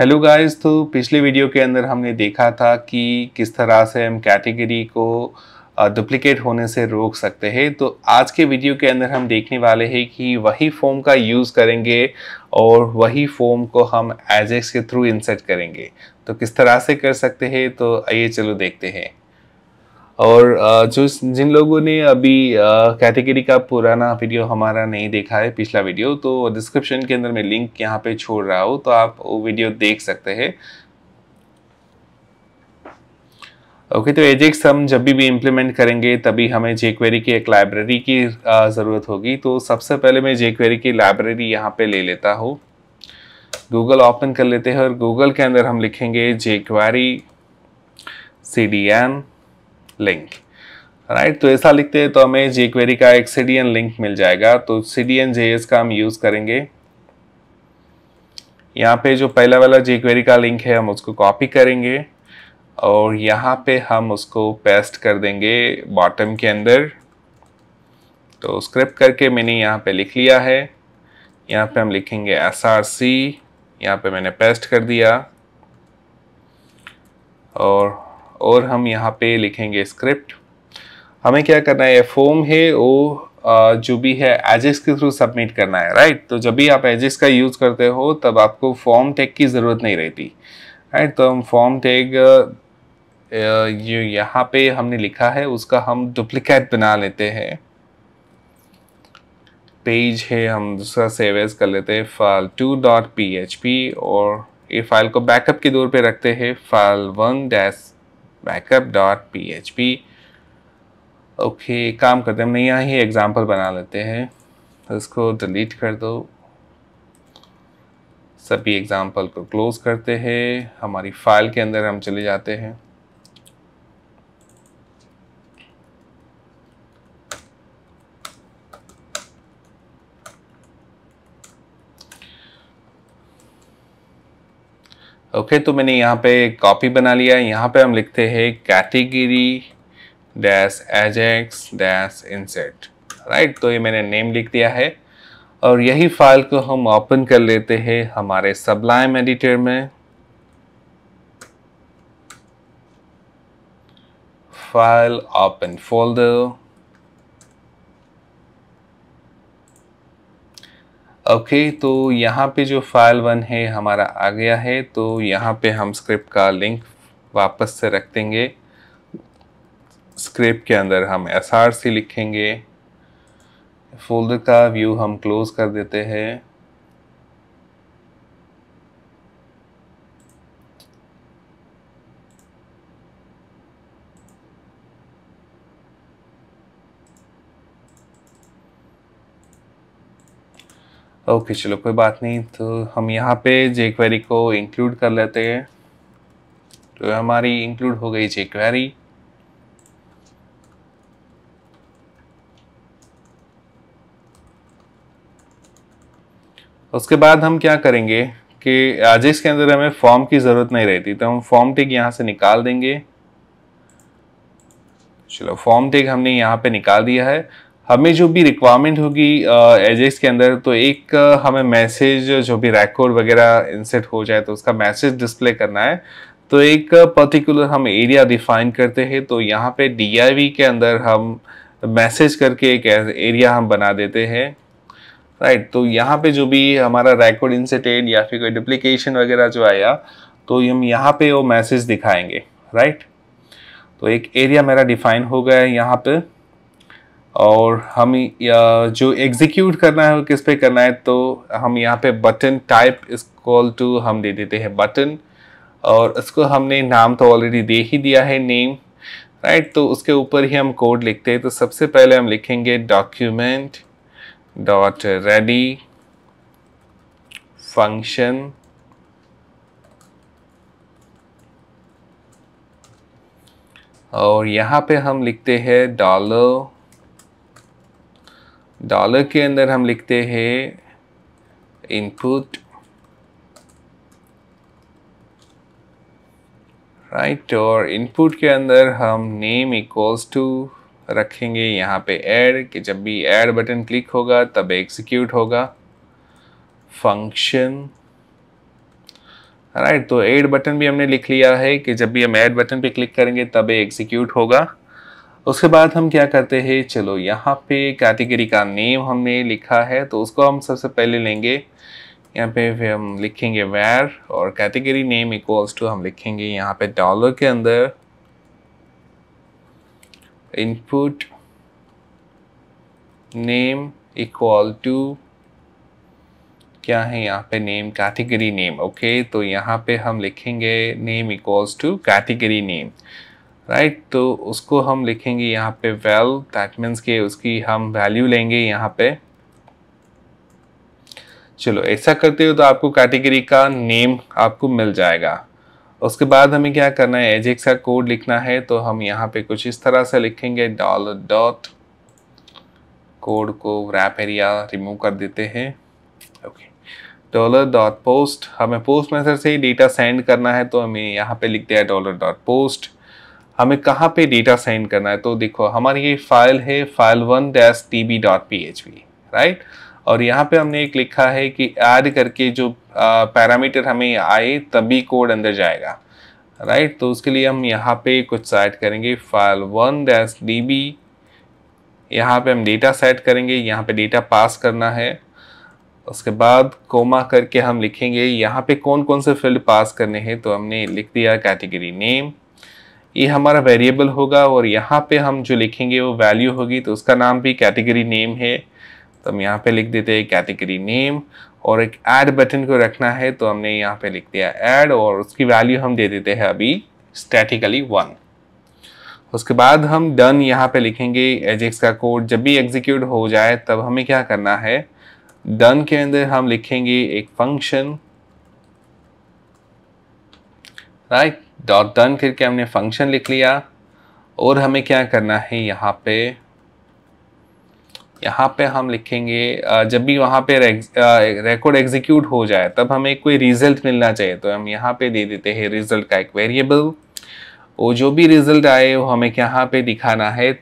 Hello guys तो पिछले video के अंदर हमने देखा था कि किस तरह से हम कैटेगरी को डुप्लीकेट होने से रोक सकते हैं तो आज के वीडियो के अंदर हम देखने वाले हैं कि वही फॉर्म का यूज़ करेंगे और वही फॉर्म को हम एजेक्स के थ्रू इंसर्ट करेंगे तो किस तरह से कर सकते हैं तो आइए चलो देखते हैं और जो जिन लोगों ने अभी कैटेगरी का पुराना वीडियो हमारा नहीं देखा है पिछला वीडियो तो डिस्क्रिप्शन के अंदर मैं लिंक यहाँ पे छोड़ रहा हूँ तो आप वो वीडियो देख सकते हैं ओके okay, तो एजेक्स हम जब भी भी इम्प्लीमेंट करेंगे तभी हमें जेक्वेरी की एक लाइब्रेरी की ज़रूरत होगी तो सबसे पहले मैं जेक्वेरी की लाइब्रेरी यहाँ पे ले लेता हूँ गूगल ओपन कर लेते हैं और गूगल के अंदर हम लिखेंगे jQuery C D N link right तो ऐसा लिखते हैं तो हमें जे क्वेरी का एक सी लिंक मिल जाएगा तो सी डी जे एस का हम यूज़ करेंगे यहाँ पे जो पहला वाला जे क्वेरी का लिंक है हम उसको कॉपी करेंगे और यहाँ पे हम उसको पेस्ट कर देंगे बॉटम के अंदर तो स्क्रिप्ट करके मैंने यहाँ पे लिख लिया है यहाँ पे हम लिखेंगे एस आर सी यहाँ पे मैंने पेस्ट कर दिया और और हम यहाँ पे लिखेंगे स्क्रिप्ट हमें क्या करना है फॉर्म है वो जो भी है एजेस के थ्रू सबमिट करना है राइट तो जब भी आप एजेस का यूज़ करते हो तब आपको फॉर्म टैग की ज़रूरत नहीं रहती राइट तो हम फॉर्म टैग ये यहाँ पे हमने लिखा है उसका हम डुप्लिकेट बना लेते हैं पेज है हम दूसरा सेव एज कर लेते हैं file two dot P H P और ये फाइल को बैकअप के दूर पे रखते हैं file one dash backup dot P H P okay काम करते हम नहीं ही एग्ज़ाम्पल बना लेते हैं तो इसको डिलीट कर दो सभी एग्ज़ाम्पल को क्लोज़ करते हैं हमारी फ़ाइल के अंदर हम चले जाते हैं ओके okay, तो मैंने यहाँ पे कॉपी बना लिया यहाँ पे हम लिखते हैं category dash ajax dash insert right तो ये मैंने नेम लिख दिया है और यही फाइल को हम ओपन कर लेते हैं हमारे सबलाइम एडिटर में file open folder okay okay, तो यहाँ पे जो फाइल वन है हमारा आ गया है तो यहाँ पे हम स्क्रिप्ट का लिंक वापस से रख देंगे स्क्रिप्ट के अंदर हम एस लिखेंगे फोल्डर का व्यू हम क्लोज़ कर देते हैं ओके चलो कोई बात नहीं तो हम यहाँ पे जे क्वेरी को इंक्लूड कर लेते हैं तो हमारी इंक्लूड हो गई जे क्वेरी उसके बाद हम क्या करेंगे कि आज इसके अंदर हमें फॉर्म की ज़रूरत नहीं रहती तो हम फॉर्म टिक यहाँ से निकाल देंगे चलो फॉर्म टिक हमने यहाँ पे निकाल दिया है हमें जो भी रिक्वायरमेंट होगी एजेक्स के अंदर तो एक हमें मैसेज जो भी रेकॉर्ड वगैरह इंसेट हो जाए तो उसका मैसेज डिस्प्ले करना है तो एक पर्टिकुलर हम एरिया डिफाइन करते हैं तो यहाँ पे डी के अंदर हम मैसेज करके एक एरिया हम बना देते हैं राइट तो यहाँ पे जो भी हमारा रेकॉर्ड इंसिटेंट या फिर कोई डुप्लीकेशन वगैरह जो आया तो हम यहाँ पे वो मैसेज दिखाएंगे राइट तो एक एरिया मेरा डिफाइन हो गया है यहाँ पर और हम जो एग्जीक्यूट करना है किस पे करना है तो हम यहाँ पे बटन टाइप कॉल टू हम दे देते हैं बटन और इसको हमने नाम तो ऑलरेडी दे ही दिया है नेम राइट तो उसके ऊपर ही हम कोड लिखते हैं तो सबसे पहले हम लिखेंगे डॉक्यूमेंट डॉट रेडी फंक्शन और यहाँ पे हम लिखते हैं डॉलर डॉलर के अंदर हम लिखते हैं इनपुट राइट और इनपुट के अंदर हम नेम इक्वल्स टू रखेंगे यहाँ पे ऐड कि जब भी ऐड बटन क्लिक होगा तब एग्जीक्यूट होगा फंक्शन राइट तो ऐड बटन भी हमने लिख लिया है कि जब भी हम ऐड बटन पे क्लिक करेंगे तब एग्जीक्यूट होगा उसके बाद हम क्या करते हैं चलो यहाँ पे कैटेगरी का नेम हमने लिखा है तो उसको हम सबसे पहले लेंगे यहाँ पे फिर हम लिखेंगे वेयर और कैटेगरी नेम इक्वल्स टू हम लिखेंगे यहाँ पे डॉलर के अंदर इनपुट नेम इक्वल टू क्या है यहाँ पे नेम कैटेगरी नेम ओके तो यहाँ पे हम लिखेंगे name equals to category name right right? तो उसको हम लिखेंगे यहाँ पे वेल दैट मीन्स के उसकी हम वैल्यू लेंगे यहाँ पे चलो ऐसा करते हो तो आपको कैटेगरी का नेम आपको मिल जाएगा उसके बाद हमें क्या करना है एजेक्स का कोड लिखना है तो हम यहाँ पे कुछ इस तरह से लिखेंगे डॉलर डॉट कोड को रैप एरिया रिमूव कर देते हैं ओके डॉलर डॉट पोस्ट हमें पोस्ट मैसेज से ही डेटा सेंड करना है तो हमें यहाँ पे लिख दिया डॉलर डॉट पोस्ट हमें कहाँ पे डेटा साइन करना है तो देखो हमारी ये फाइल है file one dash T B dot P H P right और यहाँ पे हमने एक लिखा है कि ऐड करके जो पैरामीटर हमें आए तभी कोड अंदर जाएगा राइट तो उसके लिए हम यहाँ पे कुछ सेट करेंगे file one dash D B यहाँ पे हम डेटा सेट करेंगे यहाँ पे डेटा पास करना है उसके बाद कोमा करके हम लिखेंगे यहाँ पे कौन कौन से फील्ड पास करने हैं तो हमने लिख दिया कैटेगरी नेम ये हमारा वेरिएबल होगा और यहाँ पे हम जो लिखेंगे वो वैल्यू होगी तो उसका नाम भी कैटेगरी नेम है तो हम यहाँ पे लिख देते हैं कैटेगरी नेम और एक ऐड बटन को रखना है तो हमने यहाँ पे लिख दिया ऐड और उसकी वैल्यू हम दे देते हैं अभी स्टैटिकली वन उसके बाद हम डन यहाँ पे लिखेंगे एजेक्स का कोड जब भी एग्जीक्यूट हो जाए तब हमें क्या करना है डन के अंदर हम लिखेंगे एक फंक्शन राइट डॉट डन करके हमने फंक्शन लिख लिया और हमें क्या करना है यहाँ पे यहाँ पे हम लिखेंगे जब भी वहाँ पे रिकॉर्ड एग्जीक्यूट हो जाए तब हमें कोई रिजल्ट मिलना चाहिए तो हम यहाँ पे दे देते हैं रिजल्ट का एक वेरिएबल वो जो भी रिजल्ट आए वो हमें यहाँ पे दिखाना है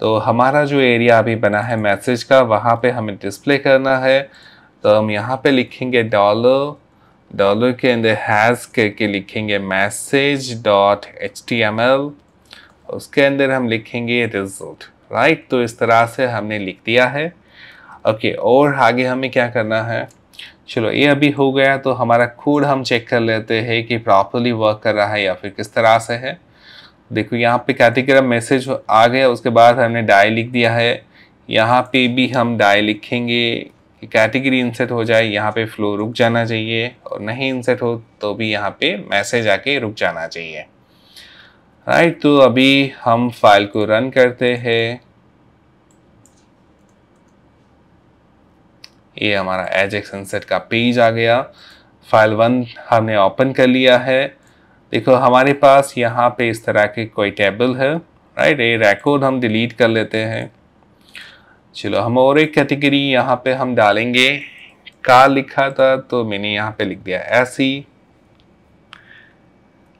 तो हमारा जो एरिया अभी बना है मैसेज का वहाँ पे हमें डिस्प्ले करना है तो हम यहाँ पे लिखेंगे डॉलर डॉलर के अंदर हैज़ करके लिखेंगे message dot H T M L उसके अंदर हम लिखेंगे रिजल्ट राइट तो इस तरह से हमने लिख दिया है ओके और आगे हमें क्या करना है चलो ये अभी हो गया तो हमारा कोड हम चेक कर लेते हैं कि प्रॉपरली वर्क कर रहा है या फिर किस तरह से है देखो यहाँ पे कैटेगरी मैसेज आ गया उसके बाद हमने डाई लिख दिया है यहाँ पे भी हम डाई लिखेंगे कि कैटेगरी इंसेट हो जाए यहाँ पे फ्लो रुक जाना चाहिए और नहीं इंसेट हो तो भी यहाँ पे मैसेज आके रुक जाना चाहिए राइट right, तो अभी हम फाइल को रन करते हैं ये हमारा एक्स इंसेट का पेज आ गया फाइल वन हमने ओपन कर लिया है देखो हमारे पास यहाँ पे इस तरह के कोई टेबल है राइट ये रिकॉर्ड हम डिलीट कर लेते हैं चलो हम और एक कैटेगरी यहाँ पे हम डालेंगे का लिखा था तो मैंने यहाँ पे लिख दिया ऐसी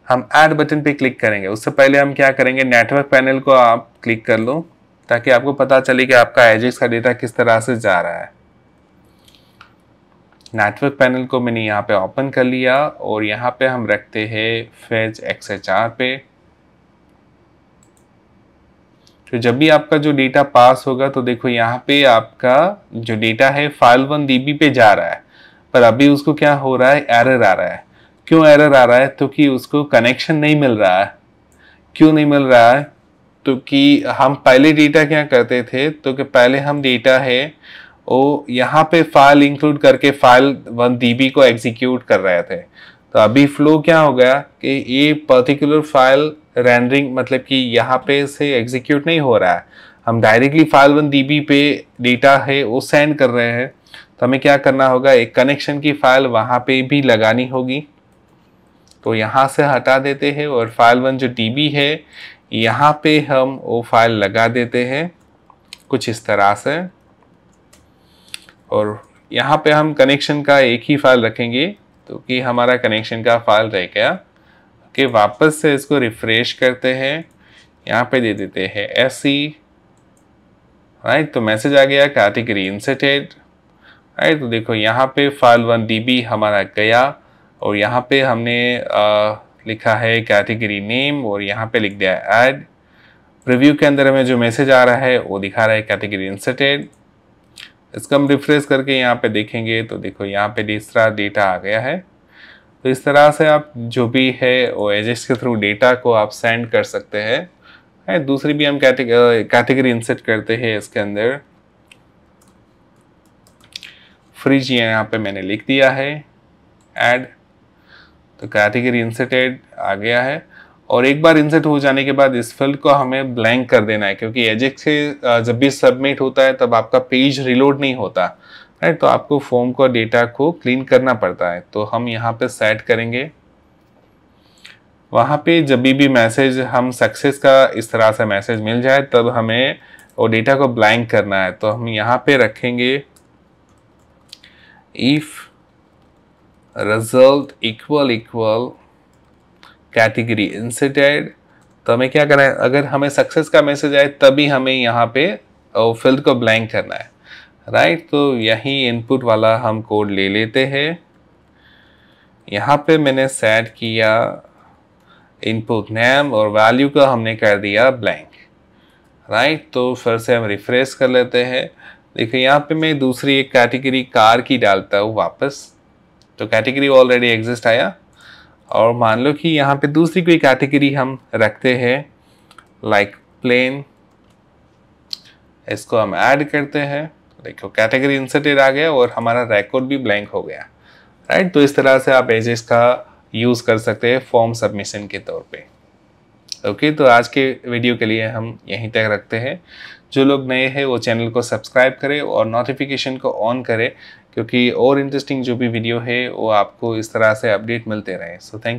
हम ऐड बटन पे क्लिक करेंगे उससे पहले हम क्या करेंगे नेटवर्क पैनल को आप क्लिक कर लो ताकि आपको पता चले कि आपका एजेक्स का डेटा किस तरह से जा रहा है नेटवर्क पैनल को मैंने यहाँ पे ओपन कर लिया और यहाँ पे हम रखते हैं फेज एक्स एच आर पे तो जब भी आपका जो डेटा पास होगा तो देखो यहाँ पे आपका जो डेटा है फाइल वन डीबी पे जा रहा है पर अभी उसको क्या हो रहा है एरर आ रहा है क्यों एरर आ रहा है तो कि उसको कनेक्शन नहीं मिल रहा है क्यों नहीं मिल रहा है तो कि हम पहले डेटा क्या करते थे तो कि पहले हम डेटा है वो यहाँ पे फाइल इंक्लूड करके फाइल वन डी को एग्जीक्यूट कर रहे थे तो अभी फ्लो क्या हो गया कि ये पर्टिकुलर फाइल रेंडरिंग मतलब कि यहाँ पे से एग्जीक्यूट नहीं हो रहा है हम डायरेक्टली फाइल वन डी पे डेटा है वो सेंड कर रहे हैं तो हमें क्या करना होगा एक कनेक्शन की फ़ाइल वहाँ पे भी लगानी होगी तो यहाँ से हटा देते हैं और फाइल वन जो डी है यहाँ पे हम वो फाइल लगा देते हैं कुछ इस तरह से और यहाँ पे हम कनेक्शन का एक ही फाइल रखेंगे तो कि हमारा कनेक्शन का फाइल रह गया के वापस से इसको रिफ्रेश करते हैं यहाँ पे दे देते हैं एस राइट e। तो मैसेज आ गया कैटेगरी इंसेटेड राइट तो देखो यहाँ पे फाइल वन डी हमारा गया और यहाँ पे हमने आ, लिखा है कैटेगरी नेम और यहाँ पे लिख दिया है ऐड प्रीव्यू के अंदर हमें जो मैसेज आ रहा है वो दिखा रहा है कैटेगरी इंसेटेड इसको हम रिफ्रेश करके यहाँ पे देखेंगे तो देखो यहाँ पे तीसरा डेटा आ गया है तो इस तरह से आप जो भी है वो एजेस के थ्रू डेटा को आप सेंड कर सकते हैं है दूसरी भी हम कैटेगरी इंसर्ट करते हैं इसके अंदर फ्रिज यहाँ पे मैंने लिख दिया है ऐड तो कैटेगरी इंसर्टेड आ गया है और एक बार इंसर्ट हो जाने के बाद इस फील्ड को हमें ब्लैंक कर देना है क्योंकि एजेक्स से जब भी सबमिट होता है तब आपका पेज रिलोड नहीं होता राइट तो आपको फॉर्म को डेटा को क्लीन करना पड़ता है तो हम यहाँ पे सेट करेंगे वहाँ पे जब भी मैसेज हम सक्सेस का इस तरह से मैसेज मिल जाए तब हमें वो डेटा को ब्लैंक करना है तो हम यहाँ पे रखेंगे if result equal equal category inserted तो हमें क्या करना है अगर हमें सक्सेस का मैसेज आए तभी हमें यहाँ पे फील्ड को ब्लैंक करना है राइट तो यही इनपुट वाला हम कोड ले लेते हैं यहाँ पे मैंने सेट किया इनपुट नेम और वैल्यू का हमने कर दिया ब्लैंक राइट तो फिर से हम रिफ्रेश कर लेते हैं देखिए यहाँ पे मैं दूसरी एक कैटेगरी कार की डालता हूँ वापस तो कैटेगरी ऑलरेडी एग्जिस्ट आया और मान लो कि यहाँ पे दूसरी कोई कैटेगरी हम रखते हैं लाइक प्लेन इसको हम ऐड करते हैं देखो कैटेगरी इंसर्टेड आ गया और हमारा रिकॉर्ड भी ब्लैंक हो गया राइट तो इस तरह से आप एजेस का यूज़ कर सकते हैं फॉर्म सबमिशन के तौर पे ओके तो आज के वीडियो के लिए हम यहीं तक रखते हैं जो लोग नए हैं वो चैनल को सब्सक्राइब करें और नोटिफिकेशन को ऑन करें क्योंकि और इंटरेस्टिंग जो भी वीडियो है वो आपको इस तरह से अपडेट मिलते रहें सो थैंक यू